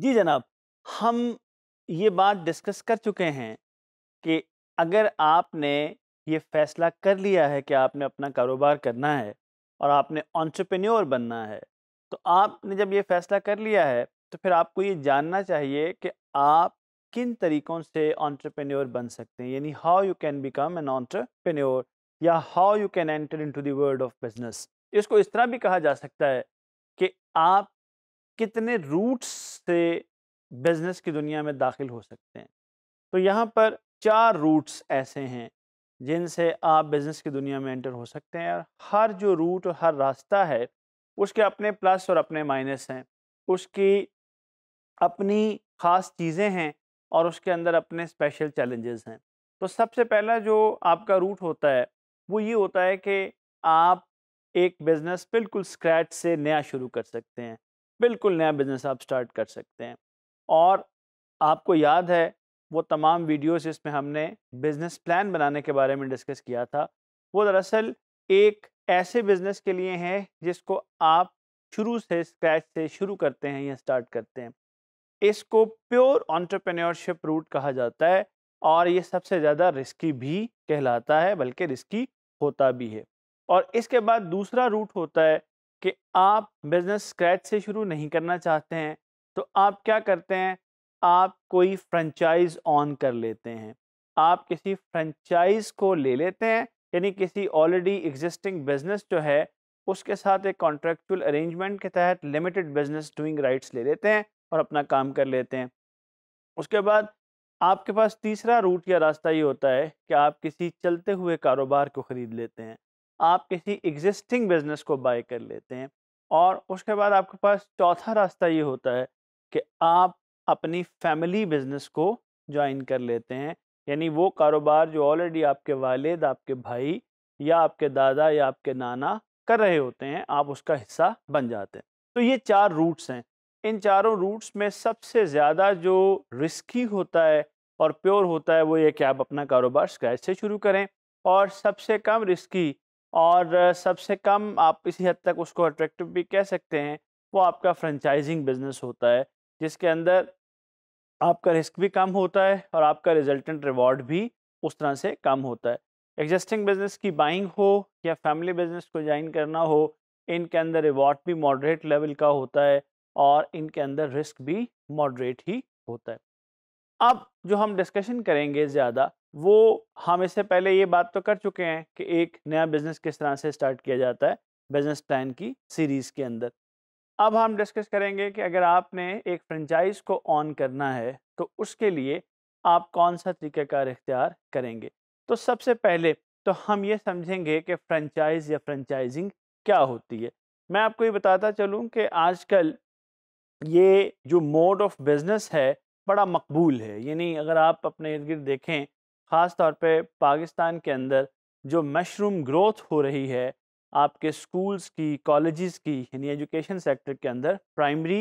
जी जनाब हम ये बात डिस्कस कर चुके हैं कि अगर आपने ये फैसला कर लिया है कि आपने अपना कारोबार करना है और आपने ऑन्टरप्रेन्योर बनना है तो आपने जब ये फैसला कर लिया है तो फिर आपको ये जानना चाहिए कि आप किन तरीक़ों से ऑन्टरप्रेन्योर बन सकते हैं यानी how you can become an entrepreneur या how you can enter into world of business इसको इस तरह भी कहा जा सकता है कि आप कितने रूट्स से बिज़नेस की दुनिया में दाखिल हो सकते हैं तो यहाँ पर चार रूट्स ऐसे हैं जिनसे आप बिज़नेस की दुनिया में एंटर हो सकते हैं और हर जो रूट और हर रास्ता है उसके अपने प्लस और अपने माइनस हैं उसकी अपनी ख़ास चीज़ें हैं और उसके अंदर अपने स्पेशल चैलेंजेस हैं तो सबसे पहला जो आपका रूट होता है वो ये होता है कि आप एक बिज़नेस बिल्कुल स्क्रैच से नया शुरू कर सकते हैं बिल्कुल नया बिज़नेस आप स्टार्ट कर सकते हैं और आपको याद है वो तमाम वीडियोस जिसमें हमने बिज़नेस प्लान बनाने के बारे में डिस्कस किया था वो दरअसल एक ऐसे बिज़नेस के लिए हैं जिसको आप शुरू से स्क्रैच से शुरू करते हैं या स्टार्ट करते हैं इसको प्योर ऑन्टरप्रेन्योरशिप रूट कहा जाता है और ये सबसे ज़्यादा रिस्की भी कहलाता है बल्कि रिस्की होता भी है और इसके बाद दूसरा रूट होता है कि आप बिज़नेस स्क्रैच से शुरू नहीं करना चाहते हैं तो आप क्या करते हैं आप कोई फ्रेंचाइज ऑन कर लेते हैं आप किसी फ्रेंचाइज को ले लेते हैं यानी किसी ऑलरेडी एग्जिस्टिंग बिजनेस जो है उसके साथ एक कॉन्ट्रेक्चुअल अरेंजमेंट के तहत लिमिटेड बिजनेस डूइंग राइट्स ले लेते हैं और अपना काम कर लेते हैं उसके बाद आपके पास तीसरा रूट या रास्ता ये होता है कि आप किसी चलते हुए कारोबार को ख़रीद लेते हैं आप किसी एग्जिस्टिंग बिजनेस को बाय कर लेते हैं और उसके बाद आपके पास चौथा रास्ता ये होता है कि आप अपनी फैमिली बिजनेस को ज्वाइन कर लेते हैं यानी वो कारोबार जो ऑलरेडी आपके वालिद आपके भाई या आपके दादा या आपके नाना कर रहे होते हैं आप उसका हिस्सा बन जाते हैं तो ये चार रूट्स हैं इन चारों रूट्स में सबसे ज़्यादा जो रिस्की होता है और प्योर होता है वो ये कि आप अपना कारोबार स्क्रैच से शुरू करें और सबसे कम रिस्की और सबसे कम आप इसी हद तक उसको अट्रैक्टिव भी कह सकते हैं वो आपका फ्रेंचाइजिंग बिजनेस होता है जिसके अंदर आपका रिस्क भी कम होता है और आपका रिजल्टेंट रिवॉर्ड भी उस तरह से कम होता है एग्जिस्टिंग बिजनेस की बाइंग हो या फैमिली बिजनेस को ज्वाइन करना हो इनके अंदर रिवॉर्ड भी मॉडरेट लेवल का होता है और इनके अंदर रिस्क भी मॉडरेट ही होता है अब जो हम डिस्कशन करेंगे ज़्यादा वो हम इससे पहले ये बात तो कर चुके हैं कि एक नया बिजनेस किस तरह से स्टार्ट किया जाता है बिजनेस प्लान की सीरीज़ के अंदर अब हम डिस्कस करेंगे कि अगर आपने एक फ्रेंचाइज को ऑन करना है तो उसके लिए आप कौन सा तरीक़ाकार इख्तियार करेंगे तो सबसे पहले तो हम ये समझेंगे कि फ्रेंचाइज या फ्रेंचाइजिंग क्या होती है मैं आपको ये बताता चलूँ कि आजकल ये जो मोड ऑफ बिज़नेस है बड़ा मकबूल है यानी अगर आप अपने इर्द गिर्द देखें ख़ास तौर पर पाकिस्तान के अंदर जो मशरूम ग्रोथ हो रही है आपके स्कूल्स की कॉलेजेस की यानी एजुकेशन सेक्टर के अंदर primary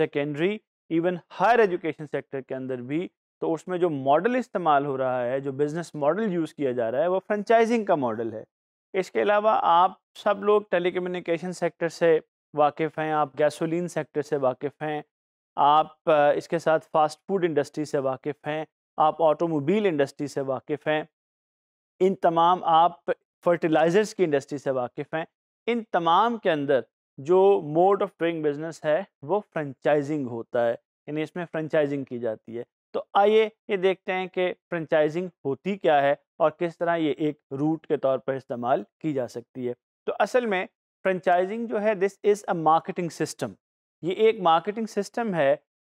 secondary even higher education sector के अंदर भी तो उसमें जो मॉडल इस्तेमाल हो रहा है जो बिज़नेस मॉडल यूज़ किया जा रहा है वो फ्रेंचाइजिंग का मॉडल है इसके अलावा आप सब लोग टेलीकम्युनिकेशन सेक्टर से वाकिफ़ हैं आप गैसोलीन सेक्टर से वाकिफ़ हैं आप इसके साथ फास्ट फूड इंडस्ट्री से वाकिफ़ हैं आप ऑटोमोबाइल इंडस्ट्री से वाकिफ़ हैं इन तमाम आप फर्टिलाइज़र्स की इंडस्ट्री से वाकिफ़ हैं इन तमाम के अंदर जो मोड ऑफ डूइंग बिजनेस है वो फ्रेंचाइजिंग होता है यानी इसमें फ्रेंचाइजिंग की जाती है तो आइए ये देखते हैं कि फ्रेंचाइजिंग होती क्या है और किस तरह ये एक रूट के तौर पर इस्तेमाल की जा सकती है तो असल में फ्रेंचाइजिंग जो है this is a marketing system ये एक मार्केटिंग सिस्टम है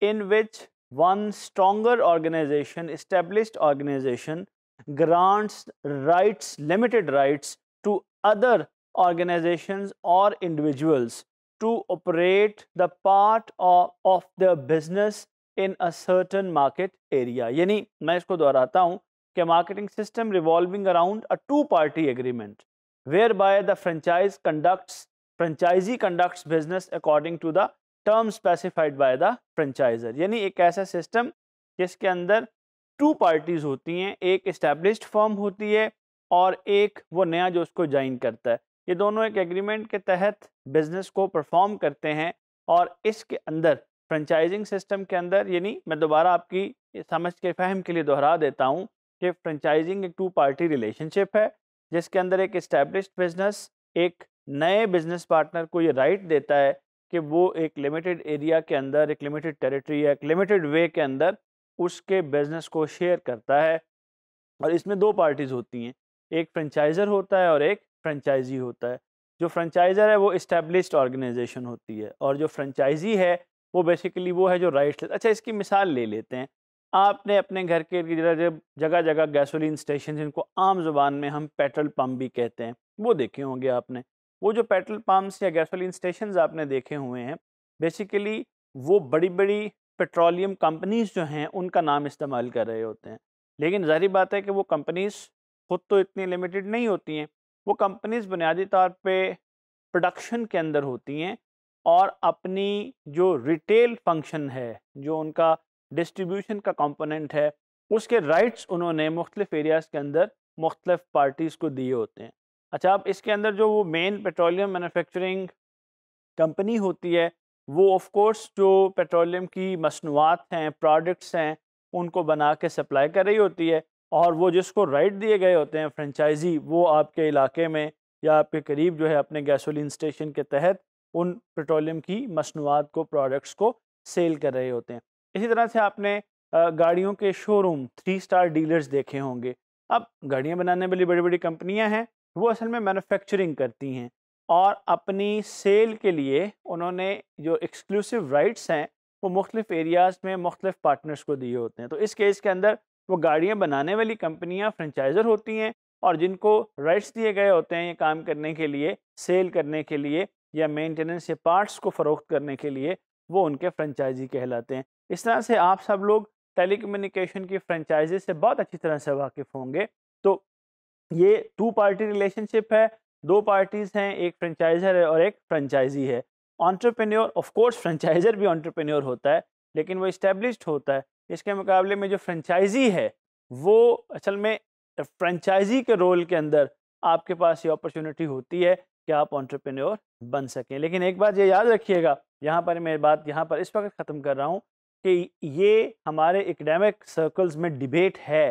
in which one stronger organisation establish organisation grants rights limited rights to other organisation और individuals to operate the part of the business in a certain market area यानी मैं इसको दोहराता हूँ कि marketing system revolving around a two party agreement whereby the franchise conducts franchisee conducts business according to the term specified by the franchiser यानी एक ऐसा system जिसके अंदर टू पार्टीज होती हैं एक इस्टेब्लिश्ड फॉर्म होती है और एक वो नया जो उसको ज्वाइन करता है ये दोनों एक एग्रीमेंट के तहत बिजनेस को परफॉर्म करते हैं और इसके अंदर फ्रेंचाइजिंग सिस्टम के अंदर यानी मैं दोबारा आपकी समझ के फहम के लिए दोहरा देता हूँ कि फ्रेंचाइजिंग एक टू पार्टी रिलेशनशिप है जिसके अंदर एक इस्टेब्लिश बिजनेस एक नए बिजनेस पार्टनर को ये राइट देता है कि वो एक लिमिटेड एरिया के अंदर एक लिमिटेड टेरिटरी या एक लिमिटेड वे के अंदर उसके बिजनेस को शेयर करता है और इसमें दो पार्टीज होती हैं एक फ्रेंचाइजर होता है और एक फ्रेंचाइजी होता है जो फ्रेंचाइजर है वो इस्टेब्लिश्ड ऑर्गेनाइजेशन होती है और जो फ्रेंचाइजी है वो बेसिकली वो है जो राइट अच्छा इसकी मिसाल ले लेते हैं आपने अपने घर के जगह जगह जगह गैसोलीन स्टेशन जिनको आम जुबान में हम पेट्रोल पम्प भी कहते हैं वो देखे होंगे आपने वो जो पेट्रोल पम्प्स या गैसोलीन स्टेशन आपने देखे हुए हैं बेसिकली वो बड़ी बड़ी पेट्रोलियम कंपनीज़ जो हैं उनका नाम इस्तेमाल कर रहे होते हैं लेकिन ज़ाहरी बात है कि वो कंपनीज़ खुद तो इतनी लिमिटेड नहीं होती हैं वो कंपनीज़ बुनियादी तौर पे प्रोडक्शन के अंदर होती हैं और अपनी जो रिटेल फंक्शन है जो उनका डिस्ट्रीब्यूशन का कंपोनेंट है उसके राइट्स उन्होंने मुख्तलिफ एरियाज़ के अंदर मुख्तलिफ पार्टीज़ को दिए होते हैं अच्छा अब इसके अंदर जो वो मेन पेट्रोलियम मैन्युफैक्चरिंग कंपनी होती है वो ऑफ कोर्स जो पेट्रोलियम की मसनूआत हैं प्रोडक्ट्स हैं उनको बना के सप्लाई कर रही होती है और वो जिसको राइट दिए गए होते हैं फ्रेंचाइजी वो आपके इलाके में या आपके करीब जो है अपने गैसोलीन स्टेशन के तहत उन पेट्रोलियम की मसनूआत को प्रोडक्ट्स को सेल कर रहे होते हैं इसी तरह से आपने गाड़ियों के शोरूम थ्री स्टार डीलर्स देखे होंगे अब गाड़ियाँ बनाने वाली बड़ी बड़ी कंपनियाँ हैं वो असल में मैन्युफैक्चरिंग करती हैं और अपनी सेल के लिए उन्होंने जो एक्सक्लूसिव राइट्स हैं वो मुख्तफ एरियाज़ में मुख्तफ पार्टनर्स को दिए होते हैं तो इस केस के अंदर वो गाड़ियाँ बनाने वाली कंपनियाँ फ्रेंचाइजर होती हैं और जिनको राइट्स दिए गए होते हैं ये काम करने के लिए सेल करने के लिए या मेंटेनेंस या पार्ट्स को फ़रोख्त करने के लिए वो उनके फ्रेंचाइजी कहलाते हैं इस तरह से आप सब लोग टेलीकम्युनिकेशन की फ्रेंचाइजी से बहुत अच्छी तरह से वाकिफ़ होंगे तो ये टू पार्टी रिलेशनशिप है दो पार्टीज हैं एक फ्रेंचाइजर है और एक फ्रेंचाइजी है ऑन्टरप्रेन्योर ऑफकोर्स फ्रेंचाइजर भी ऑन्टरप्रेन्योर होता है लेकिन वो इस्टेब्लिश होता है इसके मुकाबले में जो फ्रेंचाइजी है वो असल में फ्रेंचाइजी के रोल के अंदर आपके पास ये अपॉर्चुनिटी होती है कि आप ऑन्टरप्रेन्योर बन सकें लेकिन एक बात ये याद रखिएगा यहाँ पर मैं बात यहाँ पर इस वक्त ख़त्म कर रहा हूँ कि ये हमारे एकेडमिक सर्कल्स में डिबेट है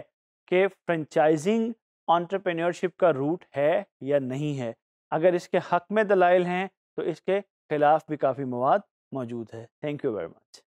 कि फ्रेंचाइजिंग ऑन्टरप्रेन्योरशिप का रूट है या नहीं है अगर इसके हक में दलाइल हैं तो इसके खिलाफ भी काफ़ी मवाद मौजूद है थैंक यू वेरी मच